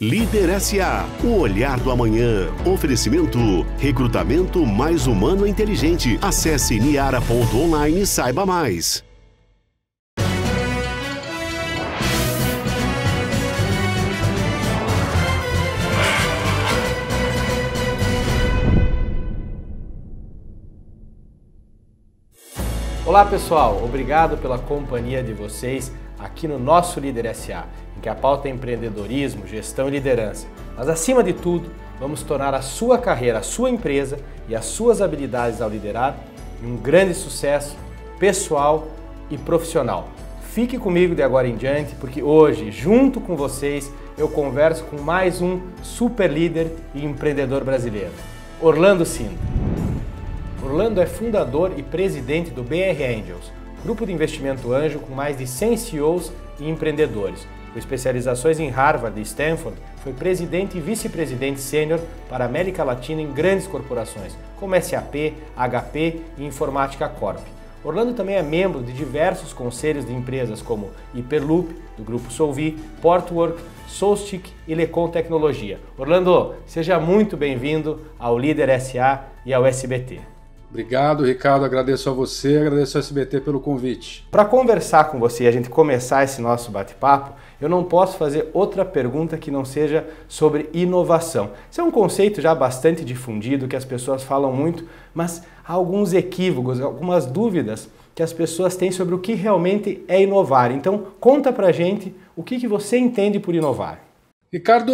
Líder SA, o olhar do amanhã. Oferecimento, recrutamento mais humano e inteligente. Acesse niara.online e saiba mais. Olá pessoal, obrigado pela companhia de vocês aqui no nosso Líder SA que a pauta é empreendedorismo, gestão e liderança. Mas acima de tudo, vamos tornar a sua carreira, a sua empresa e as suas habilidades ao liderar um grande sucesso pessoal e profissional. Fique comigo de agora em diante, porque hoje, junto com vocês, eu converso com mais um super líder e empreendedor brasileiro, Orlando Sino. Orlando é fundador e presidente do BR Angels, grupo de investimento anjo com mais de 100 CEOs e empreendedores, com especializações em Harvard e Stanford, foi presidente e vice-presidente sênior para a América Latina em grandes corporações, como SAP, HP e Informática Corp. Orlando também é membro de diversos conselhos de empresas como Hyperloop, do grupo Solvi, Portwork, Soulstick e Lecom Tecnologia. Orlando, seja muito bem-vindo ao Líder SA e ao SBT. Obrigado, Ricardo. Agradeço a você, agradeço ao SBT pelo convite. Para conversar com você e a gente começar esse nosso bate-papo, eu não posso fazer outra pergunta que não seja sobre inovação. Isso é um conceito já bastante difundido, que as pessoas falam muito, mas há alguns equívocos, algumas dúvidas que as pessoas têm sobre o que realmente é inovar. Então, conta pra gente o que, que você entende por inovar. Ricardo,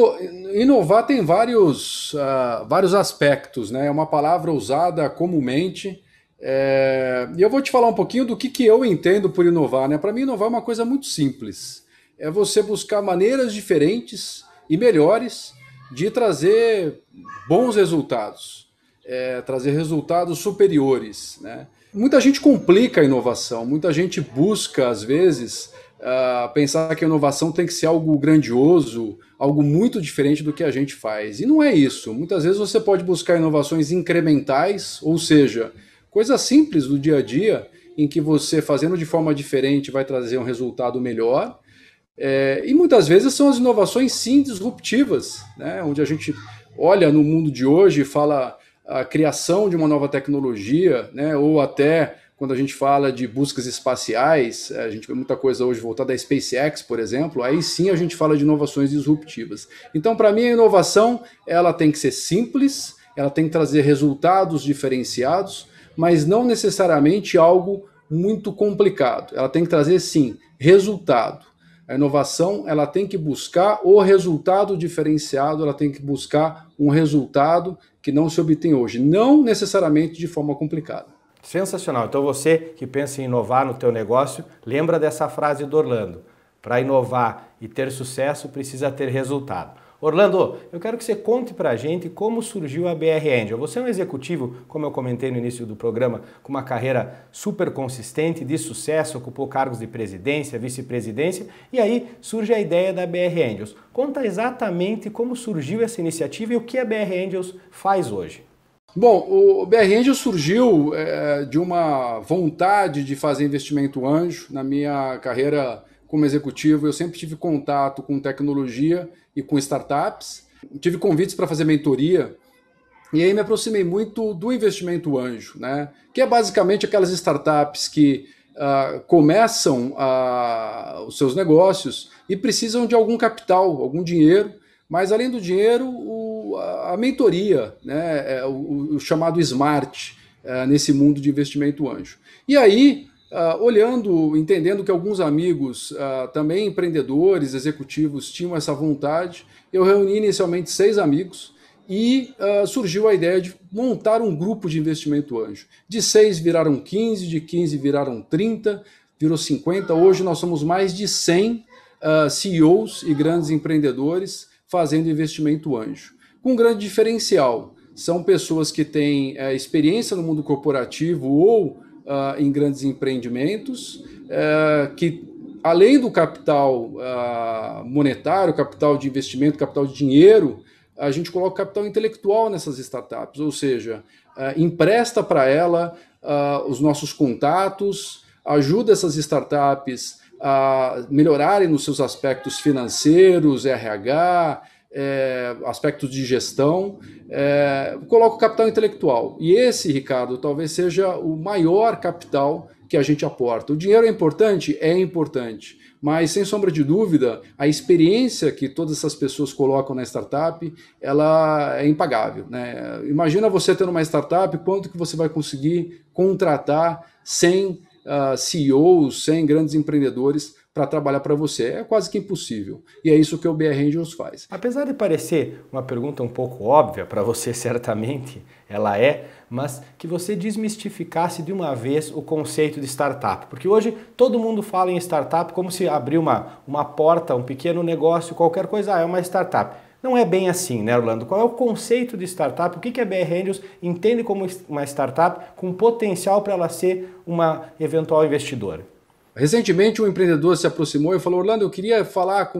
inovar tem vários, uh, vários aspectos, né? É uma palavra usada comumente. É... E eu vou te falar um pouquinho do que, que eu entendo por inovar, né? Para mim, inovar é uma coisa muito simples é você buscar maneiras diferentes e melhores de trazer bons resultados, é, trazer resultados superiores. Né? Muita gente complica a inovação, muita gente busca, às vezes, Uh, pensar que a inovação tem que ser algo grandioso, algo muito diferente do que a gente faz. E não é isso. Muitas vezes você pode buscar inovações incrementais, ou seja, coisas simples do dia a dia, em que você, fazendo de forma diferente, vai trazer um resultado melhor. É, e muitas vezes são as inovações sim disruptivas, né? onde a gente olha no mundo de hoje e fala a criação de uma nova tecnologia, né? ou até quando a gente fala de buscas espaciais, a gente vê muita coisa hoje voltada à SpaceX, por exemplo, aí sim a gente fala de inovações disruptivas. Então, para mim, a inovação ela tem que ser simples, ela tem que trazer resultados diferenciados, mas não necessariamente algo muito complicado. Ela tem que trazer, sim, resultado a inovação ela tem que buscar o resultado diferenciado, ela tem que buscar um resultado que não se obtém hoje, não necessariamente de forma complicada. Sensacional. Então você que pensa em inovar no teu negócio, lembra dessa frase do Orlando: para inovar e ter sucesso precisa ter resultado. Orlando, eu quero que você conte para a gente como surgiu a BR Angel. Você é um executivo, como eu comentei no início do programa, com uma carreira super consistente, de sucesso, ocupou cargos de presidência, vice-presidência, e aí surge a ideia da BR Angels. Conta exatamente como surgiu essa iniciativa e o que a BR Angels faz hoje. Bom, o BR Angels surgiu é, de uma vontade de fazer investimento anjo. Na minha carreira como executivo, eu sempre tive contato com tecnologia e com startups. Tive convites para fazer mentoria e aí me aproximei muito do investimento anjo, né? Que é basicamente aquelas startups que uh, começam uh, os seus negócios e precisam de algum capital, algum dinheiro, mas além do dinheiro, o, a, a mentoria, né? É o, o, chamado smart uh, nesse mundo de investimento anjo. E aí Uh, olhando, entendendo que alguns amigos, uh, também empreendedores, executivos, tinham essa vontade, eu reuni inicialmente seis amigos e uh, surgiu a ideia de montar um grupo de investimento anjo. De seis viraram 15, de 15 viraram 30, virou 50. Hoje nós somos mais de 100 CEOs e grandes empreendedores fazendo investimento anjo. Com um grande diferencial, são pessoas que têm eh, experiência no mundo corporativo ou uh, em grandes empreendimentos, uh, que além do capital uh, monetário, capital de investimento, capital de dinheiro, a gente coloca capital intelectual nessas startups, ou seja, eh, empresta para ela ah, os nossos contatos, ajuda essas startups a melhorarem nos seus aspectos financeiros, RH, é, aspectos de gestão, é, coloca o capital intelectual. E esse, Ricardo, talvez seja o maior capital que a gente aporta. O dinheiro é importante? É importante. Mas, sem sombra de dúvida, a experiência que todas essas pessoas colocam na startup, ela é impagável. Né? Imagina você tendo uma startup, quanto que você vai conseguir contratar sem uh, ah, CEOs, sem grandes empreendedores para trabalhar para você. É quase que impossível. E é isso que o BR Angels faz. Apesar de parecer uma pergunta um pouco óbvia, para você certamente ela é, mas que você desmistificasse de uma vez o conceito de startup. Porque hoje todo mundo fala em startup como se abrir uma, uma porta, um pequeno negócio, qualquer coisa, ah, é uma startup. Não é bem assim, né, Orlando? Qual é o conceito de startup? O que, que a BR Angels entende como uma startup com potencial para ela ser uma eventual investidora? Recentemente, um empreendedor se aproximou e falou: Orlando, eu queria falar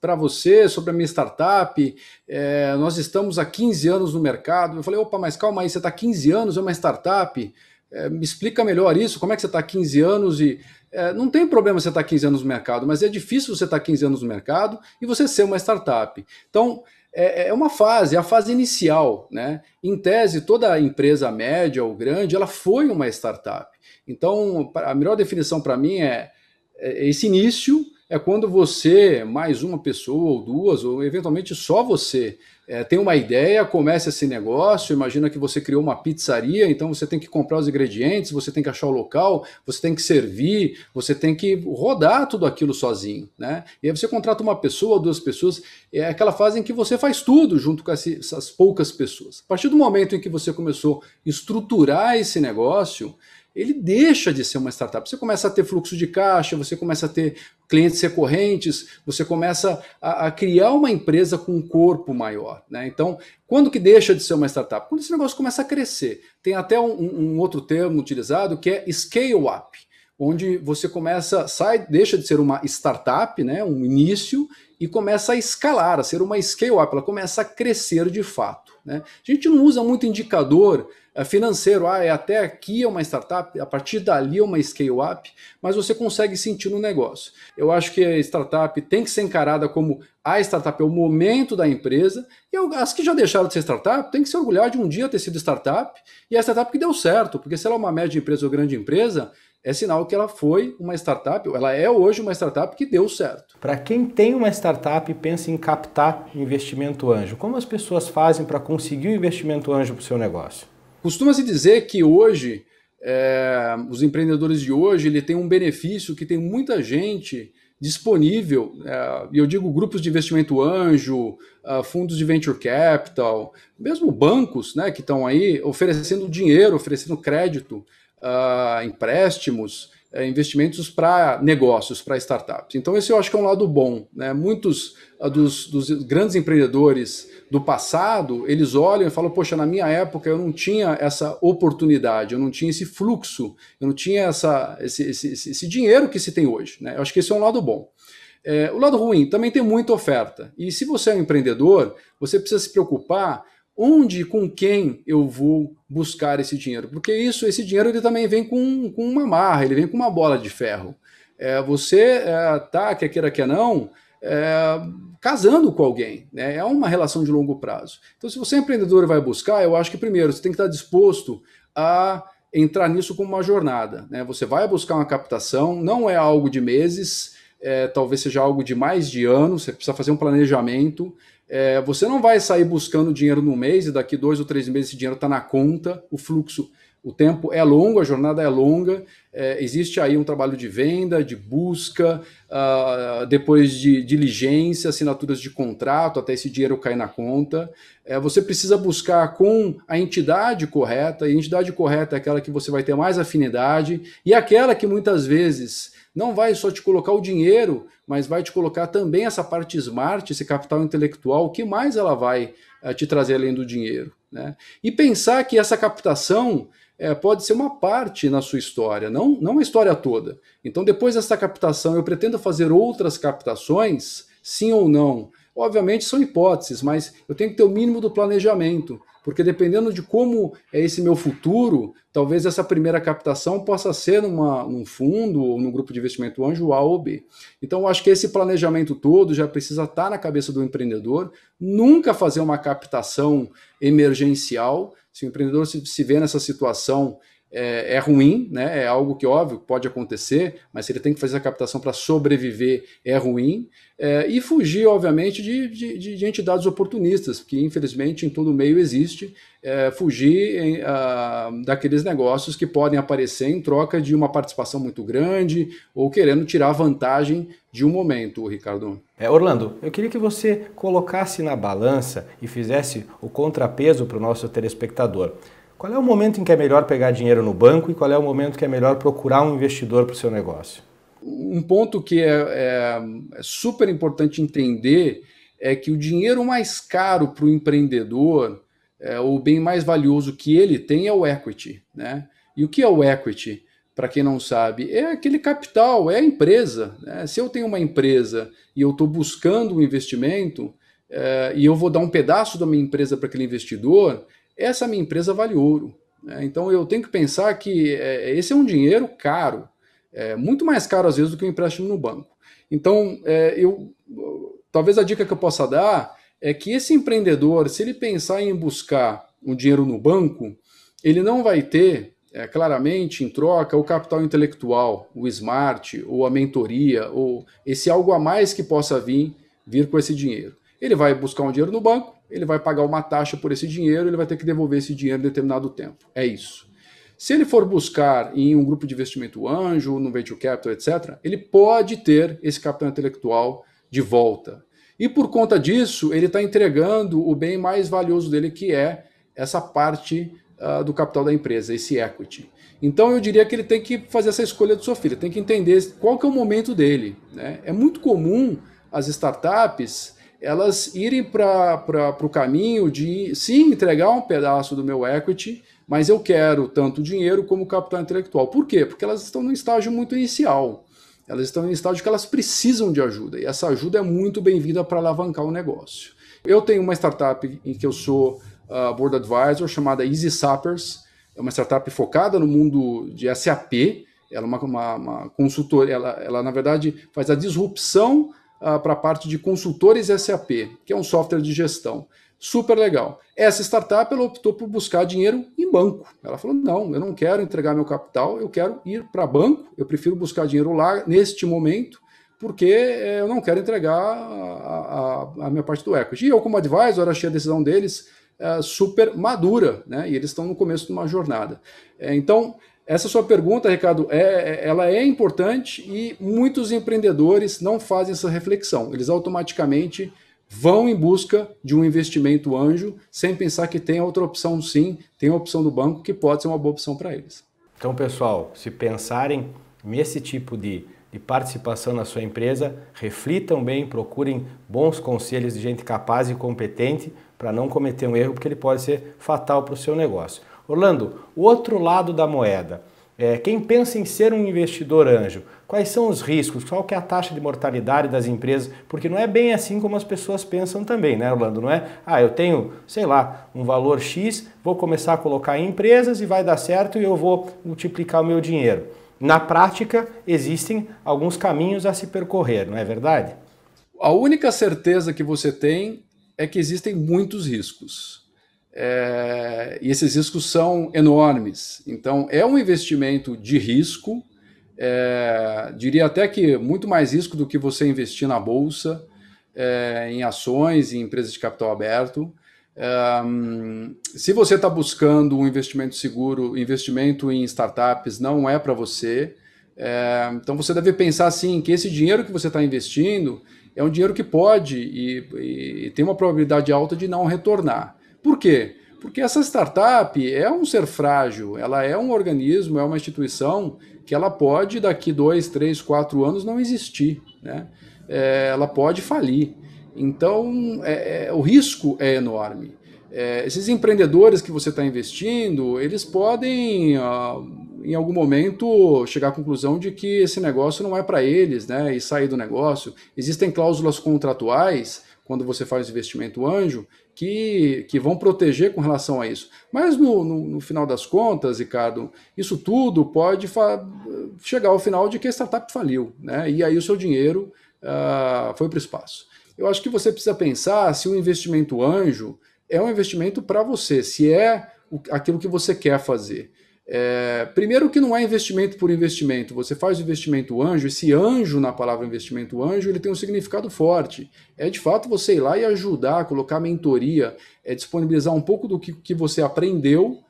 para você sobre a minha startup. É, nós estamos há 15 anos no mercado. Eu falei: opa, mas calma aí, você está 15 anos, é uma startup? É, me explica melhor isso. Como é que você está 15 anos e. É, não tem problema você estar tá 15 anos no mercado, mas é difícil você estar tá 15 anos no mercado e você ser uma startup. Então, é, é, é, uma fase, é a fase inicial, né? Em tese, toda empresa média ou grande, ela foi uma startup. Então, a melhor definição para mim é, é, esse início é quando você, mais uma pessoa ou duas, ou eventualmente só você, é, tem uma ideia, começa esse negócio, imagina que você criou uma pizzaria, então você tem que comprar os ingredientes, você tem que achar o local, você tem que servir, você tem que rodar tudo aquilo sozinho, né? E aí você contrata uma pessoa, duas pessoas, é aquela fase em que você faz tudo junto com essas poucas pessoas. A partir do momento em que você começou a estruturar esse negócio, ele deixa de ser uma startup. Você começa a ter fluxo de caixa, você começa a ter clientes recorrentes, você começa a, a criar uma empresa com um corpo maior. Né? Então, quando que deixa de ser uma startup? Quando esse negócio começa a crescer. Tem até um, um outro termo utilizado que é scale up onde você começa, sai, deixa de ser uma startup, né, um início, e começa a escalar, a ser uma scale-up, ela começa a crescer de fato. Né? A gente não usa muito indicador é financeiro, ah, é até aqui é uma startup, a partir dali é uma scale-up, mas você consegue sentir no negócio. Eu acho que a startup tem que ser encarada como a startup é o momento da empresa, e as que já deixaram de ser startup tem que se orgulhar de um dia ter sido startup, e a startup que deu certo, porque se ela é uma média empresa ou grande empresa, é sinal que ela foi uma startup, ela é hoje uma startup que deu certo. Para quem tem uma startup e pensa em captar investimento anjo, como as pessoas fazem para conseguir o investimento anjo para o seu negócio? Costuma-se dizer que hoje, é, os empreendedores de hoje, ele tem um benefício que tem muita gente disponível, é, e eu digo grupos de investimento anjo, é, fundos de venture capital, mesmo bancos né, que estão aí oferecendo dinheiro, oferecendo crédito, é, empréstimos, é, investimentos para negócios, para startups. Então, esse eu acho que é um lado bom. Né? Muitos uh, dos, dos, grandes empreendedores do passado, eles olham e falam, poxa, na minha época eu não tinha essa oportunidade, eu não tinha esse fluxo, eu não tinha essa, esse, esse, esse, esse dinheiro que se tem hoje. Né? Eu acho que esse é um lado bom. É, o lado ruim, também tem muita oferta. E se você é um empreendedor, você precisa se preocupar onde e com quem eu vou buscar esse dinheiro? Porque isso, esse dinheiro ele também vem com, com uma marra, ele vem com uma bola de ferro. É, você é, tá, quer queira, quer não, é, casando com alguém, né? é uma relação de longo prazo. Então, se você é empreendedor e vai buscar, eu acho que primeiro você tem que estar disposto a entrar nisso como uma jornada. Né? Você vai buscar uma captação, não é algo de meses, é, talvez seja algo de mais de anos, você precisa fazer um planejamento, é, você não vai sair buscando dinheiro no mês e daqui dois ou três meses esse dinheiro está na conta, o fluxo o tempo é longo, a jornada é longa, é, existe aí um trabalho de venda, de busca, uh, depois de diligência, assinaturas de contrato, até esse dinheiro cair na conta. É, você precisa buscar com a entidade correta, e a entidade correta é aquela que você vai ter mais afinidade, e aquela que muitas vezes não vai só te colocar o dinheiro, mas vai te colocar também essa parte smart, esse capital intelectual, o que mais ela vai uh, te trazer além do dinheiro. Né? E pensar que essa captação é, pode ser uma parte na sua história, não, não a história toda. Então, depois dessa captação, eu pretendo fazer outras captações, sim ou não? Obviamente são hipóteses, mas eu tenho que ter o mínimo do planejamento, porque dependendo de como é esse meu futuro, talvez essa primeira captação possa ser numa, num fundo ou num grupo de investimento anjo A ou B. Então, eu acho que esse planejamento todo já precisa estar na cabeça do empreendedor, nunca fazer uma captação emergencial, se o empreendedor se, vê nessa situação é, é, ruim, né? É algo que, óbvio, pode acontecer, mas se ele tem que fazer a captação para sobreviver, é ruim. É, e fugir, obviamente, de, de, de, entidades oportunistas, que infelizmente em todo meio existe, é, fugir em, a, daqueles negócios que podem aparecer em troca de uma participação muito grande ou querendo tirar vantagem de um momento, Ricardo. É, Orlando, eu queria que você colocasse na balança e fizesse o contrapeso para o nosso telespectador. Qual é o momento em que é melhor pegar dinheiro no banco e qual é o momento que é melhor procurar um investidor para o seu negócio? Um ponto que é, é, é super importante entender é que o dinheiro mais caro para o empreendedor, é, o bem mais valioso que ele tem é o equity. Né? E o que é o equity? Para quem não sabe, é aquele capital, é a empresa. Né? Se eu tenho uma empresa e eu estou buscando um investimento é, e eu vou dar um pedaço da minha empresa para aquele investidor, essa minha empresa vale ouro. Né? Então eu tenho que pensar que é, é, esse é um dinheiro caro, é, muito mais caro às vezes do que um empréstimo no banco. Então é, eu talvez a dica que eu possa dar é que esse empreendedor, se ele pensar em buscar um dinheiro no banco, ele não vai ter é, claramente em troca o capital intelectual, o smart, ou a mentoria, ou esse algo a mais que possa vir, vir com esse dinheiro. Ele vai buscar um dinheiro no banco, ele vai pagar uma taxa por esse dinheiro, ele vai ter que devolver esse dinheiro em determinado tempo. É isso. Se ele for buscar em um grupo de investimento anjo, no venture capital, etc., ele pode ter esse capital intelectual de volta. E por conta disso, ele está entregando o bem mais valioso dele, que é essa parte uh, do capital da empresa, esse equity. Então eu diria que ele tem que fazer essa escolha do seu filho, tem que entender qual que é o momento dele. Né? É muito comum as startups elas irem para o caminho de sim entregar um pedaço do meu equity, mas eu quero tanto dinheiro como capital intelectual. Por quê? Porque elas estão num estágio muito inicial. Elas estão em estágio que elas precisam de ajuda, e essa ajuda é muito bem-vinda para alavancar o negócio. Eu tenho uma startup em que eu sou uh, board advisor chamada Easy Sappers, é uma startup focada no mundo de SAP, ela é uma, uma, uma ela, ela na verdade faz a disrupção ah, para a parte de consultores SAP, que é um software de gestão. Super legal. Essa startup ela optou por buscar dinheiro em banco. Ela falou: não, eu não quero entregar meu capital, eu quero ir para banco, eu prefiro buscar dinheiro lá neste momento, porque eh, eu não quero entregar a, a, a minha parte do equity. E eu, como advisor, achei a decisão deles eh, super madura, né? E eles estão no começo de uma jornada. Eh, então, essa sua pergunta, Ricardo, é, é, ela é importante e muitos empreendedores não fazem essa reflexão. Eles automaticamente vão em busca de um investimento anjo, sem pensar que tem outra opção sim, tem a opção do banco que pode ser uma boa opção para eles. Então, pessoal, se pensarem nesse tipo de, de participação na sua empresa, reflitam bem, procurem bons conselhos de gente capaz e competente para não cometer um erro, porque ele pode ser fatal para o seu negócio. Orlando, o outro lado da moeda. É, quem pensa em ser um investidor anjo, quais são os riscos? Qual que é a taxa de mortalidade das empresas? Porque não é bem assim como as pessoas pensam também, né, Orlando? Não é, ah, eu tenho, sei lá, um valor X, vou começar a colocar em empresas e vai dar certo e eu vou multiplicar o meu dinheiro. Na prática, existem alguns caminhos a se percorrer, não é verdade? A única certeza que você tem é que existem muitos riscos. É, e esses riscos são enormes. Então, é um investimento de risco, é, diria até que muito mais risco do que você investir na bolsa, é, em ações, em empresas de capital aberto. É, se você está buscando um investimento seguro, investimento em startups não é para você. É, então, você deve pensar assim: que esse dinheiro que você está investindo é um dinheiro que pode e, e tem uma probabilidade alta de não retornar. Por quê? Porque essa startup é um ser frágil, ela é um organismo, é uma instituição que ela pode daqui dois, três, quatro anos não existir, né? É, ela pode falir. Então, é, é, o risco é enorme. É, esses empreendedores que você está investindo, eles podem, ah, em algum momento, chegar à conclusão de que esse negócio não é para eles, né? E sair do negócio. Existem cláusulas contratuais quando você faz investimento anjo, que, que vão proteger com relação a isso. Mas no, no, no final das contas, Ricardo, isso tudo pode chegar ao final de que a startup faliu, né? E aí o seu dinheiro uh, foi para o espaço. Eu acho que você precisa pensar se o investimento anjo é um investimento para você, se é aquilo que você quer fazer. É, primeiro que não é investimento por investimento, você faz o investimento anjo, esse anjo na palavra investimento anjo, ele tem um significado forte. É de fato você ir lá e ajudar, colocar mentoria, é disponibilizar um pouco do que, que você aprendeu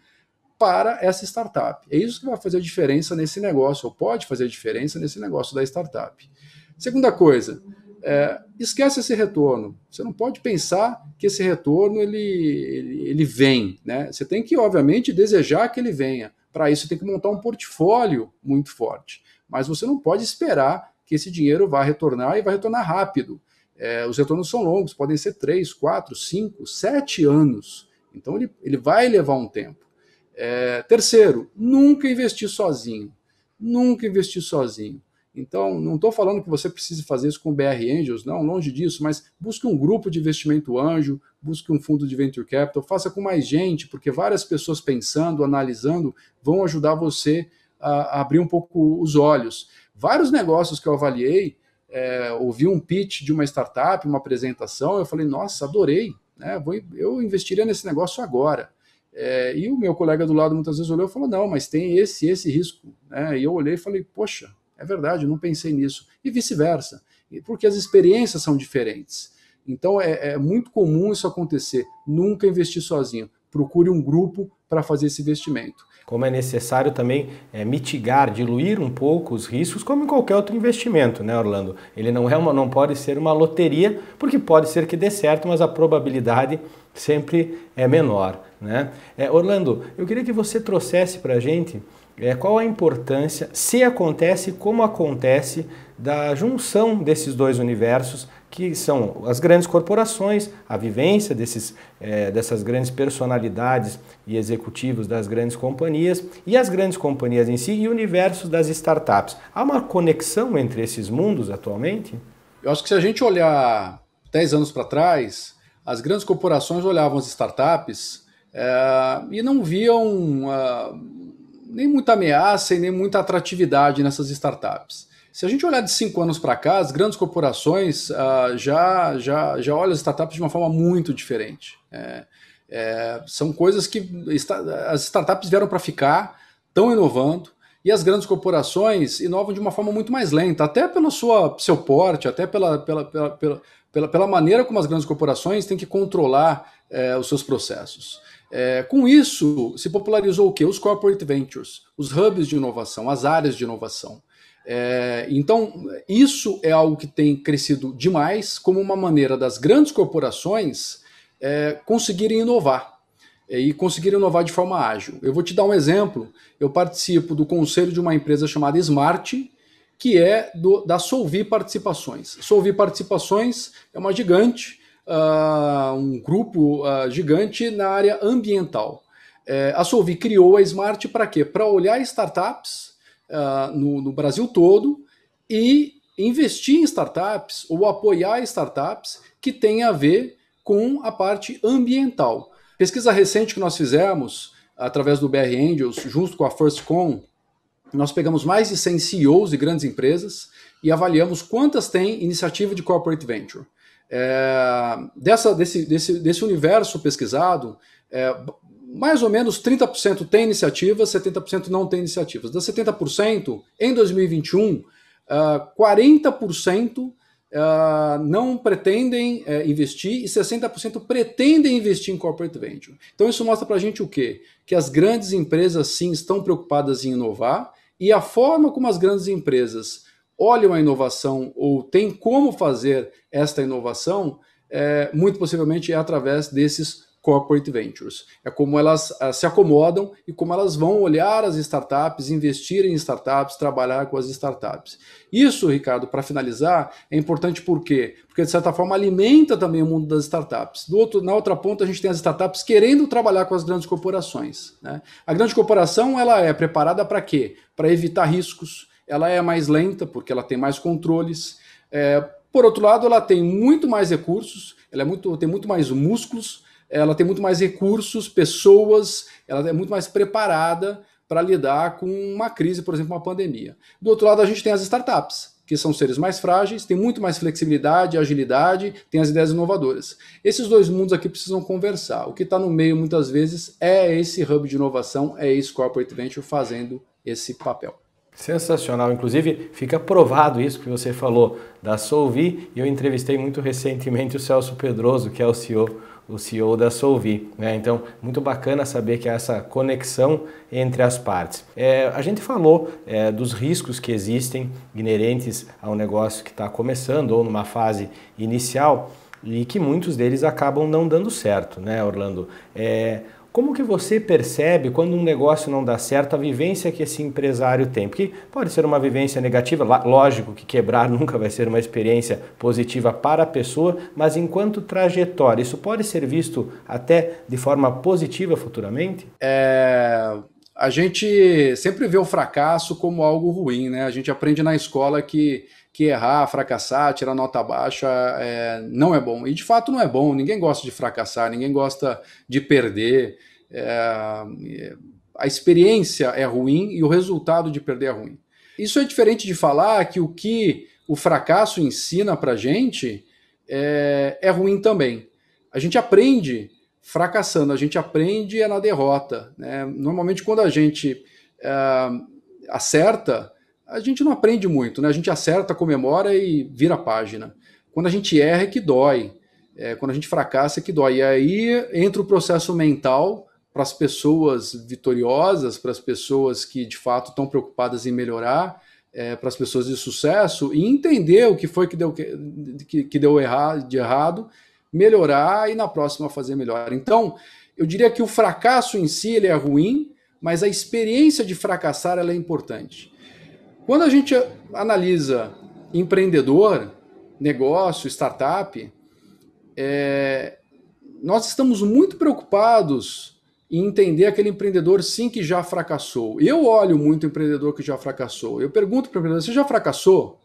para essa startup. É isso que vai fazer a diferença nesse negócio, ou pode fazer a diferença nesse negócio da startup. Segunda coisa, é, esquece esse retorno. Você não pode pensar que esse retorno ele, ele, ele vem. Né? Você tem que, obviamente, desejar que ele venha, para isso, tem que montar um portfólio muito forte. Mas você não pode esperar que esse dinheiro vá retornar e vai retornar rápido. É, os retornos são longos, podem ser 3, 4, 5, 7 anos. Então, ele, ele vai levar um tempo. É, terceiro, nunca investir sozinho. Nunca investir sozinho. Então, não estou falando que você precise fazer isso com BR Angels, não, longe disso, mas busque um grupo de investimento anjo, busque um fundo de venture capital, faça com mais gente, porque várias pessoas pensando, analisando, vão ajudar você a, a abrir um pouco os olhos. Vários negócios que eu avaliei, é, ouvi um pitch de uma startup, uma apresentação, eu falei, nossa, adorei, né? Vou, eu investiria nesse negócio agora. É, e o meu colega do lado muitas vezes olhou e falou, não, mas tem esse esse risco. Né? E eu olhei e falei, poxa, é verdade, eu não pensei nisso. E vice-versa, porque as experiências são diferentes. Então é, é, muito comum isso acontecer. Nunca investir sozinho. Procure um grupo para fazer esse investimento. Como é necessário também é, mitigar, diluir um pouco os riscos, como em qualquer outro investimento, né, Orlando? Ele não é uma, não pode ser uma loteria, porque pode ser que dê certo, mas a probabilidade sempre é menor, né? É, Orlando, eu queria que você trouxesse para a gente é, qual a importância, se acontece, como acontece, da junção desses dois universos, que são as grandes corporações, a vivência desses, é, dessas grandes personalidades e executivos das grandes companhias, e as grandes companhias em si, e o universo das startups. Há uma conexão entre esses mundos atualmente? Eu acho que se a gente olhar 10 anos para trás, as grandes corporações olhavam as startups é, e não viam. Ah, nem muita ameaça e nem muita atratividade nessas startups. Se a gente olhar de cinco anos para cá, as grandes corporações ah, já, já, já olham as startups de uma forma muito diferente. É, é, são coisas que está, as startups vieram para ficar, estão inovando, e as grandes corporações inovam de uma forma muito mais lenta, até pelo sua, seu porte, até pela, pela, pela, pela, pela maneira como as grandes corporações têm que controlar é, os seus processos. É, com isso, se popularizou o quê? Os corporate ventures, os hubs de inovação, as áreas de inovação. É, então, isso é algo que tem crescido demais como uma maneira das grandes corporações é, conseguirem inovar é, e conseguirem inovar de forma ágil. Eu vou te dar um exemplo. Eu participo do conselho de uma empresa chamada Smart, que é do, da Solvi Participações. Solvi Participações é uma gigante uh, um grupo uh, gigante na área ambiental. É, a Solvi criou a Smart para quê? Para olhar startups uh, no, no Brasil todo e investir em startups ou apoiar startups que tenha a ver com a parte ambiental. Pesquisa recente que nós fizemos através do BR Angels, junto com a FirstCon, nós pegamos mais de 100 CEOs de grandes empresas e avaliamos quantas têm iniciativa de corporate venture. É, dessa, desse, desse, desse universo pesquisado, é, mais ou menos 30% tem iniciativas, 70% não tem iniciativas. Das 70%, em 2021, 40% é, é, não pretendem é, investir e 60% pretendem investir em corporate venture. Então isso mostra para a gente o quê? Que as grandes empresas sim estão preocupadas em inovar e a forma como as grandes empresas olham a inovação ou têm como fazer esta inovação, é, muito possivelmente é através desses corporate ventures. É como elas ah, se acomodam e como elas vão olhar as startups, investir em startups, trabalhar com as startups. Isso, Ricardo, para finalizar, é importante por quê? Porque, de certa forma, alimenta também o mundo das startups. Do outro, na outra ponta, a gente tem as startups querendo trabalhar com as grandes corporações. Né? A grande corporação ela é preparada para quê? Para evitar riscos, ela é mais lenta porque ela tem mais controles. É, por outro lado, ela tem muito mais recursos, ela é muito, tem muito mais músculos, ela tem muito mais recursos, pessoas, ela é muito mais preparada para lidar com uma crise, por exemplo, uma pandemia. Do outro lado, a gente tem as startups, que são seres mais frágeis, têm muito mais flexibilidade, agilidade, têm as ideias inovadoras. Esses dois mundos aqui precisam conversar. O que está no meio, muitas vezes, é esse hub de inovação, é esse corporate venture fazendo esse papel. Sensacional, inclusive fica provado isso que você falou da Solvi e eu entrevistei muito recentemente o Celso Pedroso, que é o CEO, o CEO da Solvi. Né? Então, muito bacana saber que há essa conexão entre as partes. É, a gente falou é, dos riscos que existem inerentes a um negócio que está começando ou numa fase inicial e que muitos deles acabam não dando certo, né, Orlando? É, como que você percebe quando um negócio não dá certo a vivência que esse empresário tem? Porque pode ser uma vivência negativa, lógico que quebrar nunca vai ser uma experiência positiva para a pessoa, mas enquanto trajetória, isso pode ser visto até de forma positiva futuramente? É, a gente sempre vê o fracasso como algo ruim, né? A gente aprende na escola que que errar, fracassar, tirar nota baixa é, não é bom. E de fato não é bom, ninguém gosta de fracassar, ninguém gosta de perder. É, a experiência é ruim e o resultado de perder é ruim. Isso é diferente de falar que o que o fracasso ensina para gente é, é ruim também. A gente aprende fracassando, a gente aprende é na derrota. Né? Normalmente, quando a gente é, acerta, a gente não aprende muito, né? A gente acerta, comemora e vira a página. Quando a gente erra é que dói. É, quando a gente fracassa é que dói. E aí entra o processo mental para as pessoas vitoriosas, para as pessoas que de fato estão preocupadas em melhorar, é, para as pessoas de sucesso e entender o que foi que deu, que, que deu errado, de errado, melhorar e na próxima fazer melhor. Então, eu diria que o fracasso em si ele é ruim, mas a experiência de fracassar ela é importante. Quando a gente analisa empreendedor, negócio, startup, é, nós estamos muito preocupados em entender aquele empreendedor sim que já fracassou. Eu olho muito o empreendedor que já fracassou. Eu pergunto para o empreendedor: você já fracassou?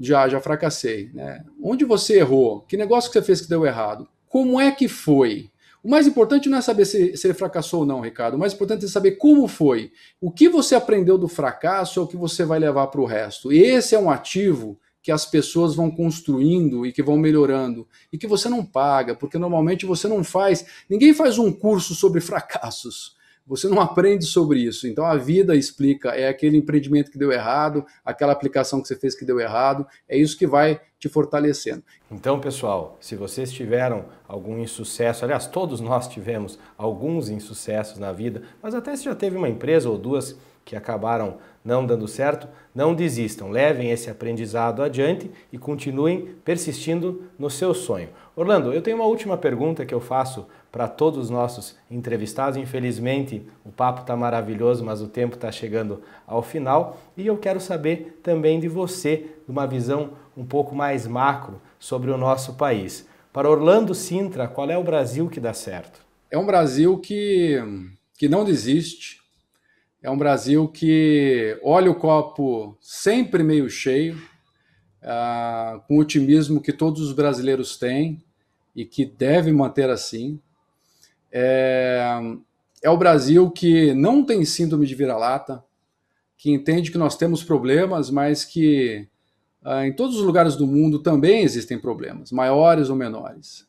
Já, já fracassei. Né? Onde você errou? Que negócio que você fez que deu errado? Como é que foi? O mais importante não é saber se, se ele fracassou ou não, Ricardo. O mais importante é saber como foi. O que você aprendeu do fracasso é o que você vai levar para o resto. E esse é um ativo que as pessoas vão construindo e que vão melhorando e que você não paga, porque normalmente você não faz. Ninguém faz um curso sobre fracassos você não aprende sobre isso. Então a vida explica, é aquele empreendimento que deu errado, aquela aplicação que você fez que deu errado, é isso que vai te fortalecendo. Então, pessoal, se vocês tiveram algum insucesso, aliás, todos nós tivemos alguns insucessos na vida, mas até se já teve uma empresa ou duas que acabaram não dando certo, não desistam, levem esse aprendizado adiante e continuem persistindo no seu sonho. Orlando, eu tenho uma última pergunta que eu faço para todos os nossos entrevistados. Infelizmente, o papo está maravilhoso, mas o tempo está chegando ao final e eu quero saber também de você, uma visão um pouco mais macro sobre o nosso país. Para Orlando Sintra, qual é o Brasil que dá certo? É um Brasil que, que não desiste, é um Brasil que olha o copo sempre meio cheio, uh, com o otimismo que todos os brasileiros têm e que deve manter assim. É, é o Brasil que não tem síndrome de vira-lata, que entende que nós temos problemas, mas que uh, em todos os lugares do mundo também existem problemas, maiores ou menores.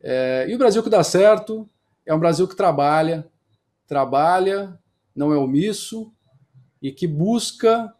É, e o Brasil que dá certo é um Brasil que trabalha, trabalha não é omisso e que busca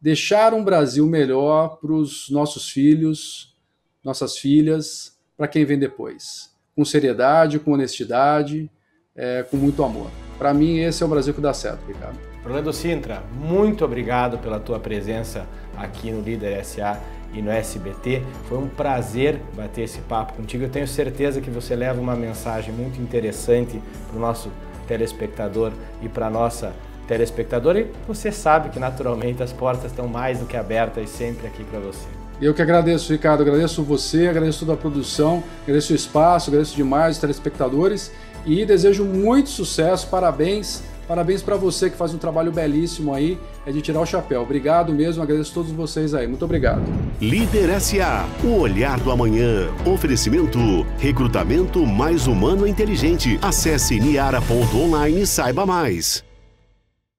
deixar um Brasil melhor para os nossos filhos, nossas filhas, para quem vem depois. Com seriedade, com honestidade, é, com muito amor. Para mim, esse é o Brasil que dá certo, Ricardo. Orlando Sintra, muito obrigado pela tua presença aqui no Líder SA e no SBT. Foi um prazer bater esse papo contigo. Eu tenho certeza que você leva uma mensagem muito interessante para o nosso telespectador e para nossa telespectadora. E você sabe que naturalmente as portas estão mais do que abertas sempre aqui para você. Eu que agradeço, Ricardo. Agradeço você, agradeço toda a produção, agradeço o espaço, agradeço demais os telespectadores e desejo muito sucesso, parabéns Parabéns para você que faz um trabalho belíssimo aí, é de tirar o chapéu. Obrigado mesmo, agradeço a todos vocês aí. Muito obrigado. Líder SA, o olhar do amanhã. Oferecimento, recrutamento mais humano e inteligente. Acesse niara.online e saiba mais.